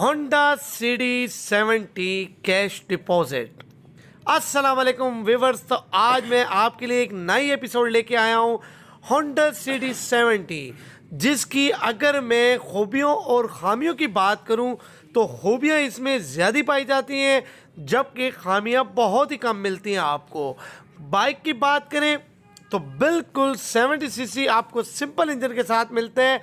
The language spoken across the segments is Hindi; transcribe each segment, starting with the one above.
Honda D seventy cash deposit अस्सलाम वालेकुम व्यूवर्स तो आज मैं आपके लिए एक नई एपिसोड लेके आया हूँ होंडा डी सेवेंटी जिसकी अगर मैं खूबियों और खामियों की बात करूँ तो खूबियाँ इसमें ज़्यादा पाई जाती हैं जबकि खामियाँ बहुत ही कम मिलती हैं आपको बाइक की बात करें तो बिल्कुल 70 सीसी आपको सिंपल इंजन के साथ मिलते हैं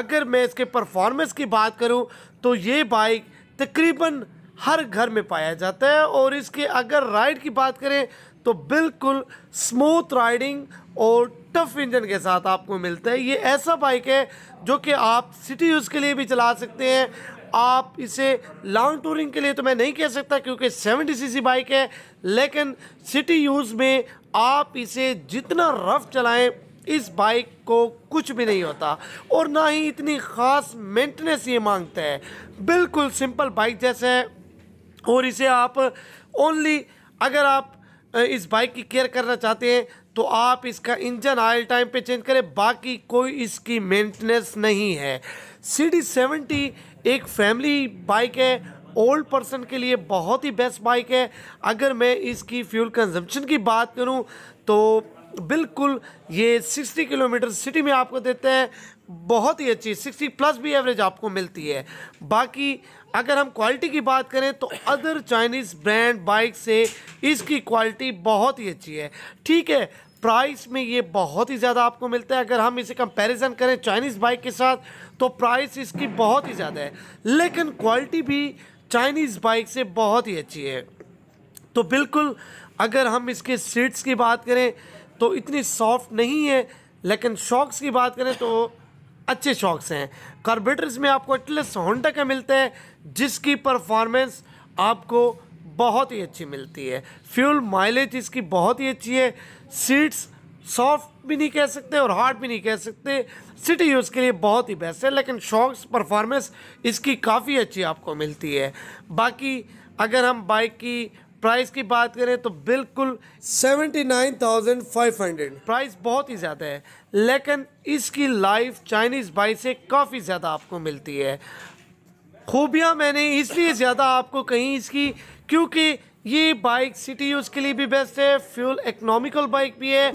अगर मैं इसके परफॉर्मेंस की बात करूं तो ये बाइक तकरीबन हर घर में पाया जाता है और इसके अगर राइड की बात करें तो बिल्कुल स्मूथ राइडिंग और टफ इंजन के साथ आपको मिलता है ये ऐसा बाइक है जो कि आप सिटी यूज़ के लिए भी चला सकते हैं आप इसे लॉन्ग टूरिंग के लिए तो मैं नहीं कह सकता क्योंकि सेवेंटी सी बाइक है लेकिन सिटी यूज़ में आप इसे जितना रफ चलाएं इस बाइक को कुछ भी नहीं होता और ना ही इतनी ख़ास मेंटेनेंस ये मांगता है बिल्कुल सिंपल बाइक जैसे है और इसे आप ओनली अगर आप इस बाइक की केयर करना चाहते हैं तो आप इसका इंजन आयल टाइम पे चेंज करें बाकी कोई इसकी मेंटेनेंस नहीं है सी डी सेवेंटी एक फैमिली बाइक है ओल्ड पर्सन के लिए बहुत ही बेस्ट बाइक है अगर मैं इसकी फ्यूल कंजम्पशन की बात करूं तो बिल्कुल ये 60 किलोमीटर सिटी में आपको देते हैं बहुत ही अच्छी सिक्सटी प्लस भी एवरेज आपको मिलती है बाकी अगर हम क्वालिटी की बात करें तो अदर चाइनीज़ ब्रांड बाइक से इसकी क्वालिटी बहुत ही अच्छी है ठीक है प्राइस में ये बहुत ही ज़्यादा आपको मिलता है अगर हम इसे कंपैरिजन करें चाइनीज़ बाइक के साथ तो प्राइस इसकी बहुत ही ज़्यादा है लेकिन क्वालिटी भी चाइनीज़ बाइक से बहुत ही अच्छी है तो बिल्कुल अगर हम इसके सीट्स की बात करें तो इतनी सॉफ्ट नहीं है लेकिन शॉक्स की बात करें तो अच्छे से हैं कार्बेटर्स में आपको एटलीस्ट होंडा का मिलते हैं जिसकी परफॉर्मेंस आपको बहुत ही अच्छी मिलती है फ्यूल माइलेज इसकी बहुत ही अच्छी है सीट्स सॉफ्ट भी नहीं कह सकते और हार्ड भी नहीं कह सकते सिटी यूज़ के लिए बहुत ही बेस्ट है लेकिन शॉक्स परफॉर्मेंस इसकी काफ़ी अच्छी आपको मिलती है बाकी अगर हम बाइक की प्राइस की बात करें तो बिल्कुल 79,500 प्राइस बहुत ही ज़्यादा है लेकिन इसकी लाइफ चाइनीज़ बाइक से काफ़ी ज़्यादा आपको मिलती है खूबियाँ मैंने इसलिए ज़्यादा आपको कहीं इसकी क्योंकि ये बाइक सिटी यूज़ के लिए भी बेस्ट है फ्यूल इकनॉमिकल बाइक भी है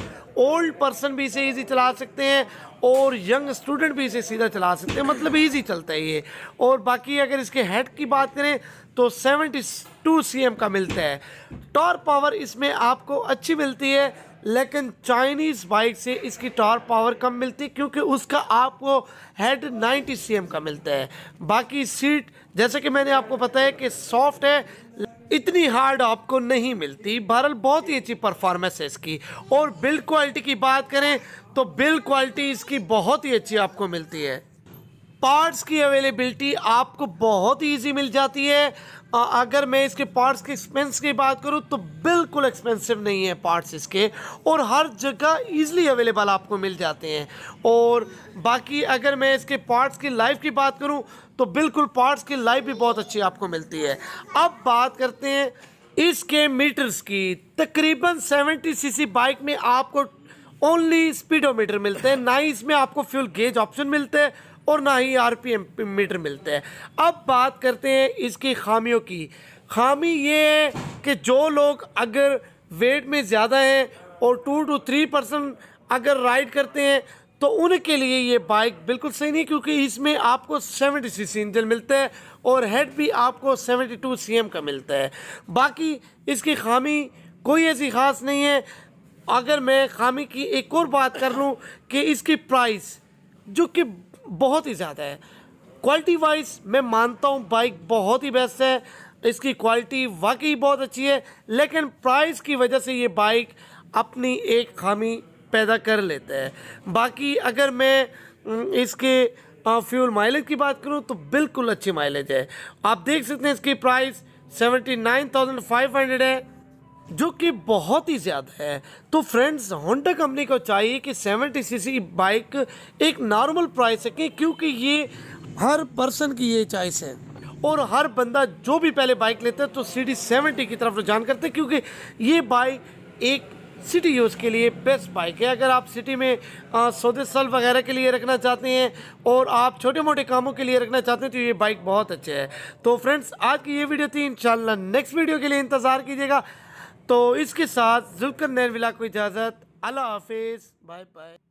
ओल्ड पर्सन भी इसे ईजी चला सकते हैं और यंग स्टूडेंट भी इसे सीधा चला सकते हैं मतलब ईजी चलता है ये और बाकी अगर इसके हेड की बात करें तो 72 सीएम का मिलता है टॉर पावर इसमें आपको अच्छी मिलती है लेकिन चाइनीज़ बाइक से इसकी टॉर पावर कम मिलती है क्योंकि उसका आपको हेड 90 सीएम का मिलता है बाकी सीट जैसे कि मैंने आपको बताया कि सॉफ्ट है इतनी हार्ड आपको नहीं मिलती बहरल बहुत ही अच्छी परफॉर्मेंस है इसकी और बिल्ड क्वालिटी की बात करें तो बिल्ड क्वालिटी इसकी बहुत ही अच्छी आपको मिलती है पार्ट्स की अवेलेबिलिटी आपको बहुत ही ईजी मिल जाती है अगर मैं इसके पार्ट्स के एक्सपेंस की बात करूं तो बिल्कुल एक्सपेंसिव नहीं है पार्ट्स इसके और हर जगह इजीली अवेलेबल आपको मिल जाते हैं और बाकी अगर मैं इसके पार्ट्स की लाइफ की बात करूं तो बिल्कुल पार्ट्स की लाइफ भी बहुत अच्छी आपको मिलती है अब बात करते हैं इसके मीटर्स की तकरीबन 70 सीसी बाइक में आपको ओनली स्पीडोमीटर मिलते हैं ना ही इसमें आपको फ्यूल गेज ऑप्शन मिलते हैं और ना ही आर मीटर मिलते हैं अब बात करते हैं इसकी खामियों की खामी ये है कि जो लोग अगर वेट में ज़्यादा हैं और टू टू थ्री परसेंट अगर राइड करते हैं तो उनके लिए ये बाइक बिल्कुल सही नहीं क्योंकि इसमें आपको 70 सी इंजन मिलता है और हेड भी आपको 72 सीएम का मिलता है बाकी इसकी खामी कोई ऐसी ख़ास नहीं है अगर मैं खामी की एक और बात कर लूँ कि इसकी प्राइस जो कि बहुत ही ज़्यादा है क्वालिटी वाइज मैं मानता हूँ बाइक बहुत ही बेस्ट है इसकी क्वालिटी वाकई बहुत अच्छी है लेकिन प्राइस की वजह से ये बाइक अपनी एक खामी पैदा कर लेता है बाकी अगर मैं इसके फ्यूल माइलेज की बात करूँ तो बिल्कुल अच्छी माइलेज है आप देख सकते हैं इसकी price seventy nine thousand five hundred है जो कि बहुत ही ज़्यादा है तो फ्रेंड्स होंडा कंपनी को चाहिए कि सेवेंटी सीसी सी बाइक एक नॉर्मल प्राइस रखें क्योंकि ये हर पर्सन की ये चॉइस है और हर बंदा जो भी पहले बाइक लेता है तो सी डी सेवेंटी की तरफ रुझान करते हैं क्योंकि ये बाइक एक सिटी यूज़ के लिए बेस्ट बाइक है अगर आप सिटी में सौदे सल वगैरह के लिए रखना चाहते हैं और आप छोटे मोटे कामों के लिए रखना चाहते हैं तो ये बाइक बहुत अच्छी है तो फ्रेंड्स आज की ये वीडियो थी इन नेक्स्ट वीडियो के लिए इंतज़ार कीजिएगा तो इसके साथ जुल्कर नैनविला को इजाज़त अल्लाह हाफिज़ बाय बाय